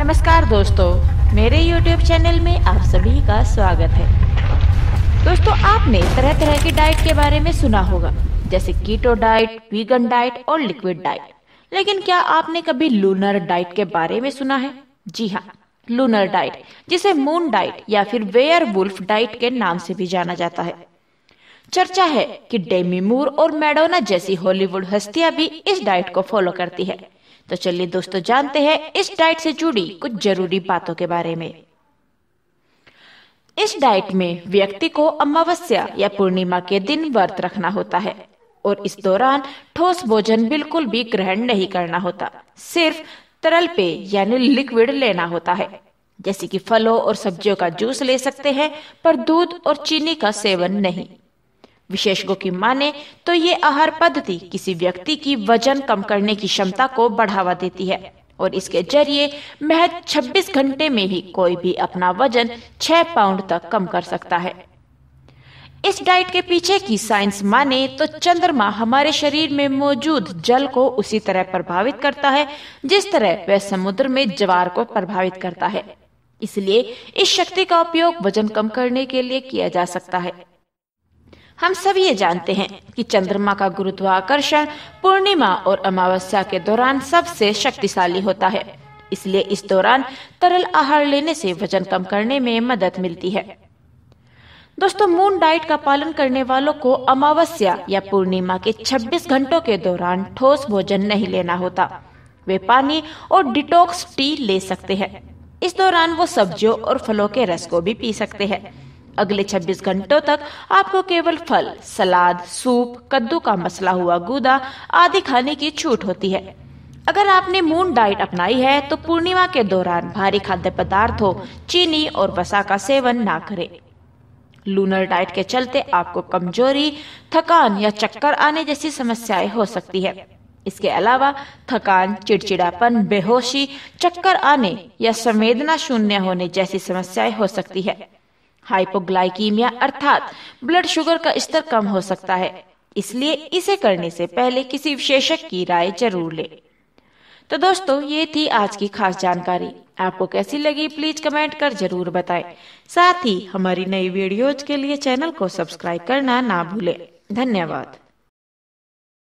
नमस्कार दोस्तों मेरे YouTube चैनल में आप सभी का स्वागत है दोस्तों आपने तरह तरह की डाइट के बारे में सुना होगा जैसे कीटो डाइट वीगन डाइट और लिक्विड डाइट लेकिन क्या आपने कभी लूनर डाइट के बारे में सुना है जी हाँ लूनर डाइट जिसे मून डाइट या फिर वेयर वुल्फ डाइट के नाम से भी जाना जाता है चर्चा है कि डेमी मूर और मैडोना जैसी हॉलीवुड हस्तियां भी इस डाइट को फॉलो करती है तो चलिए दोस्तों जानते हैं इस डाइट से जुड़ी कुछ जरूरी बातों के बारे में इस डाइट में व्यक्ति को अमावस्या या पूर्णिमा के दिन व्रत रखना होता है और इस दौरान ठोस भोजन बिल्कुल भी ग्रहण नहीं करना होता सिर्फ तरल पेय यानी लिक्विड लेना होता है जैसे कि फलों और सब्जियों का जूस ले सकते हैं पर दूध और चीनी का सेवन नहीं विशेषज्ञों की माने तो ये आहार पद्धति किसी व्यक्ति की वजन कम करने की क्षमता को बढ़ावा देती है और इसके जरिए महज 26 घंटे में ही कोई भी अपना वजन 6 पाउंड तक कम कर सकता है इस डाइट के पीछे की साइंस माने तो चंद्रमा हमारे शरीर में मौजूद जल को उसी तरह प्रभावित करता है जिस तरह वह समुद्र में ज्वार को प्रभावित करता है इसलिए इस शक्ति का उपयोग वजन कम करने के लिए किया जा सकता है हम सब ये जानते हैं कि चंद्रमा का गुरुत्वाकर्षण पूर्णिमा और अमावस्या के दौरान सबसे शक्तिशाली होता है इसलिए इस दौरान तरल आहार लेने से वजन कम करने में मदद मिलती है दोस्तों मून डाइट का पालन करने वालों को अमावस्या या पूर्णिमा के 26 घंटों के दौरान ठोस भोजन नहीं लेना होता वे पानी और डिटॉक्स टी ले सकते हैं इस दौरान वो सब्जियों और फलों के रस को भी पी सकते हैं अगले 26 घंटों तक आपको केवल फल सलाद सूप कद्दू का मसला हुआ गूदा आदि खाने की छूट होती है अगर आपने मून डाइट अपनाई है तो पूर्णिमा के दौरान भारी खाद्य पदार्थों चीनी और वसा का सेवन ना करें लूनर डाइट के चलते आपको कमजोरी थकान या चक्कर आने जैसी समस्याएं हो सकती है इसके अलावा थकान चिड़चिड़ापन बेहोशी चक्कर आने या संवेदना शून्य होने जैसी समस्याएं हो सकती है हाइपोग्लाइकीमिया अर्थात ब्लड शुगर का स्तर कम हो सकता है इसलिए इसे करने से पहले किसी विशेषज्ञ की राय जरूर ले तो दोस्तों ये थी आज की खास जानकारी आपको कैसी लगी प्लीज कमेंट कर जरूर बताएं। साथ ही हमारी नई वीडियोज के लिए चैनल को सब्सक्राइब करना ना भूले धन्यवाद